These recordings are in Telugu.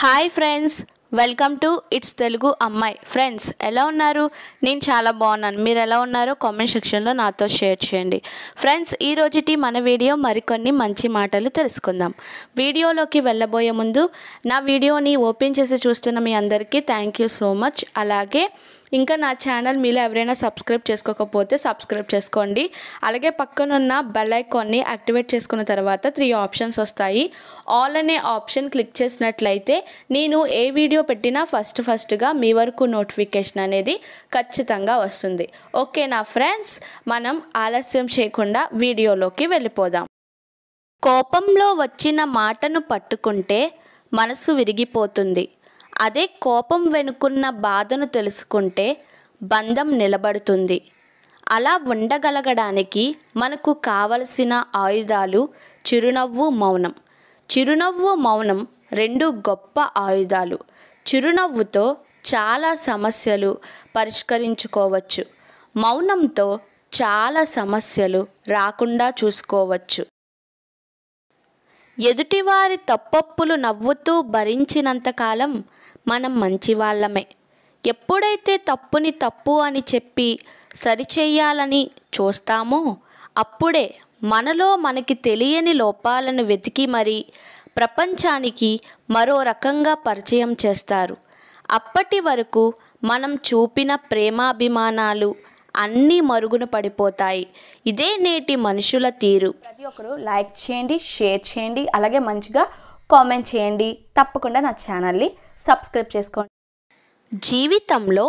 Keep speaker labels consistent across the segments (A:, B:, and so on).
A: Hi friends welcome to its Telugu Ammayi friends ఎలా ఉన్నారు నేను చాలా బాగున్నాను మీరు ఎలా ఉన్నారో కామెంట్ సెక్షన్లో నాతో షేర్ చేయండి ఫ్రెండ్స్ ఈరోజుటి మన వీడియో మరికొన్ని మంచి మాటలు తెలుసుకుందాం వీడియోలోకి వెళ్ళబోయే ముందు నా వీడియోని ఓపెన్ చేసి చూస్తున్న మీ అందరికీ థ్యాంక్ యూ సో మచ్ అలాగే ఇంకా నా ఛానల్ మీలో ఎవరైనా సబ్స్క్రైబ్ చేసుకోకపోతే సబ్స్క్రైబ్ చేసుకోండి అలాగే పక్కనున్న బెల్ ఐకాన్ని యాక్టివేట్ చేసుకున్న తర్వాత త్రీ ఆప్షన్స్ వస్తాయి ఆల్ అనే ఆప్షన్ క్లిక్ చేసినట్లయితే నేను ఏ వీడియో పెట్టినా ఫస్ట్ ఫస్ట్గా మీ వరకు నోటిఫికేషన్ అనేది ఖచ్చితంగా వస్తుంది ఓకే నా ఫ్రెండ్స్ మనం ఆలస్యం చేయకుండా వీడియోలోకి వెళ్ళిపోదాం కోపంలో వచ్చిన మాటను పట్టుకుంటే మనసు విరిగిపోతుంది అదే కోపం వెనుకున్న బాధను తెలుసుకుంటే బంధం నిలబడుతుంది అలా ఉండగలగడానికి మనకు కావలసిన ఆయుధాలు చిరునవ్వు మౌనం చిరునవ్వు మౌనం రెండు గొప్ప ఆయుధాలు చిరునవ్వుతో చాలా సమస్యలు పరిష్కరించుకోవచ్చు మౌనంతో చాలా సమస్యలు రాకుండా చూసుకోవచ్చు ఎదుటివారి తప్పప్పులు నవ్వుతూ భరించినంతకాలం మనం మంచివాళ్ళమే ఎప్పుడైతే తప్పుని తప్పు అని చెప్పి సరిచేయాలని చూస్తామో అప్పుడే మనలో మనకి తెలియని లోపాలను వెతికి మరీ ప్రపంచానికి మరో రకంగా పరిచయం చేస్తారు అప్పటి వరకు మనం చూపిన ప్రేమాభిమానాలు అన్నీ మరుగున పడిపోతాయి ఇదే నేటి మనుషుల తీరు ప్రతి ఒక్కరు లైక్ చేయండి షేర్ చేయండి అలాగే మంచిగా కామెంట్ చేయండి తప్పకుండా నా ఛానల్ని సబ్స్క్రైబ్ చేసుకోండి జీవితంలో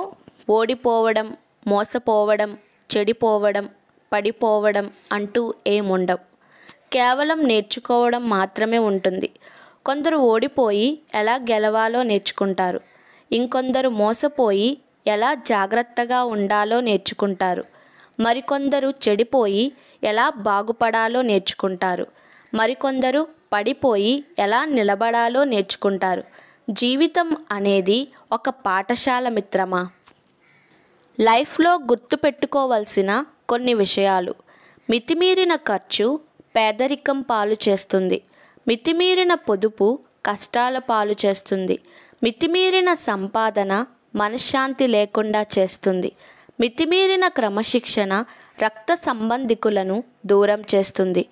A: ఓడిపోవడం మోసపోవడం చెడిపోవడం పడిపోవడం అంటూ ఏముండవు కేవలం నేర్చుకోవడం మాత్రమే ఉంటుంది కొందరు ఓడిపోయి ఎలా గెలవాలో నేర్చుకుంటారు ఇంకొందరు మోసపోయి ఎలా జాగ్రత్తగా ఉండాలో నేర్చుకుంటారు మరికొందరు చెడిపోయి ఎలా బాగుపడాలో నేర్చుకుంటారు మరికొందరు పడిపోయి ఎలా నిలబడాలో నేర్చుకుంటారు జీవితం అనేది ఒక పాఠశాల మిత్రమా లైఫ్లో గుర్తుపెట్టుకోవలసిన కొన్ని విషయాలు మితిమీరిన ఖర్చు పేదరికం పాలు చేస్తుంది మితిమీరిన పొదుపు కష్టాల పాలు చేస్తుంది మితిమీరిన సంపాదన మనశ్శాంతి లేకుండా చేస్తుంది మితిమీరిన క్రమశిక్షణ రక్త సంబంధికులను దూరం చేస్తుంది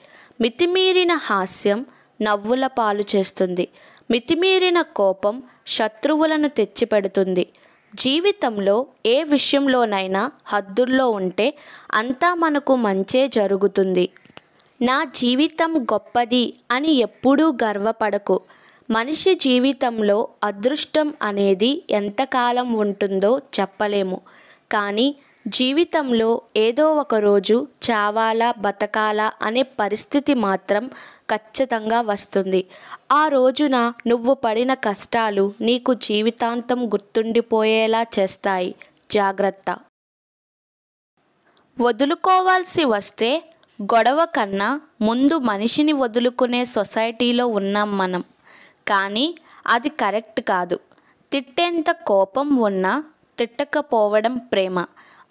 A: మితిమీరిన హాస్యం నవ్వుల పాలు చేస్తుంది మితిమీరిన కోపం శత్రువులను తెచ్చిపెడుతుంది జీవితంలో ఏ విషయంలోనైనా హద్దుల్లో ఉంటే అంతా మనకు మంచే జరుగుతుంది నా జీవితం గొప్పది అని ఎప్పుడూ గర్వపడకు మనిషి జీవితంలో అదృష్టం అనేది ఎంతకాలం ఉంటుందో చెప్పలేము కానీ జీవితంలో ఏదో ఒక రోజు చావాలా బతకాలా అనే పరిస్థితి మాత్రం ఖచ్చితంగా వస్తుంది ఆ రోజున నువ్వు పడిన కష్టాలు నీకు జీవితాంతం గుర్తుండిపోయేలా చేస్తాయి జాగ్రత్త వదులుకోవాల్సి వస్తే గొడవ కన్నా ముందు మనిషిని వదులుకునే సొసైటీలో ఉన్నాం మనం కానీ అది కరెక్ట్ కాదు తిట్టేంత కోపం ఉన్నా తిట్టకపోవడం ప్రేమ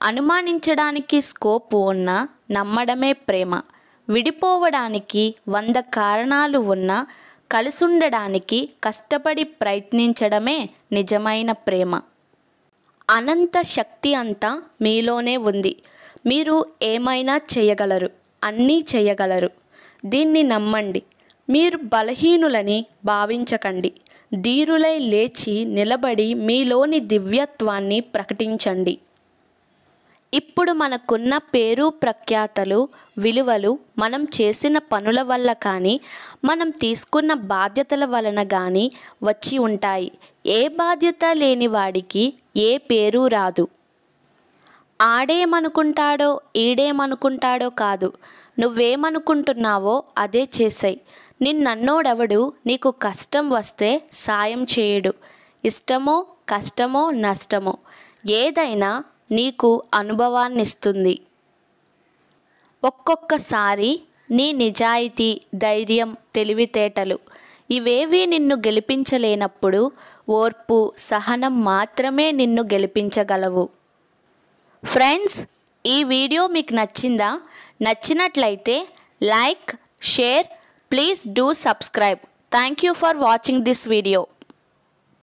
A: అనుమానించడానికి స్కోప్ ఉన్నా నమ్మడమే ప్రేమ విడిపోవడానికి వంద కారణాలు ఉన్నా కలిసుండడానికి కష్టపడి ప్రయత్నించడమే నిజమైన ప్రేమ అనంత శక్తి అంతా మీలోనే ఉంది మీరు ఏమైనా చేయగలరు అన్నీ చేయగలరు దీన్ని నమ్మండి మీరు బలహీనులని భావించకండి ధీరులై లేచి నిలబడి మీలోని దివ్యత్వాన్ని ప్రకటించండి ఇప్పుడు మనకున్న పేరు ప్రఖ్యాతలు విలువలు మనం చేసిన పనుల వల్ల కానీ మనం తీసుకున్న బాధ్యతల వలన కానీ వచ్చి ఉంటాయి ఏ బాధ్యత లేని వాడికి ఏ పేరు రాదు ఆడేమనుకుంటాడో ఈడేమనుకుంటాడో కాదు నువ్వేమనుకుంటున్నావో అదే చేసాయి నిన్నోడెవడు నీకు కష్టం వస్తే సాయం చేయడు ఇష్టమో కష్టమో నష్టమో ఏదైనా నీకు అనుభవాన్నిస్తుంది ఒక్కొక్కసారి నీ నిజాయితీ ధైర్యం తెలివితేటలు ఇవేవీ నిన్ను గెలిపించలేనప్పుడు ఓర్పు సహనం మాత్రమే నిన్ను గెలిపించగలవు ఫ్రెండ్స్ ఈ వీడియో మీకు నచ్చిందా నచ్చినట్లయితే like share Please do subscribe. Thank you for watching this video.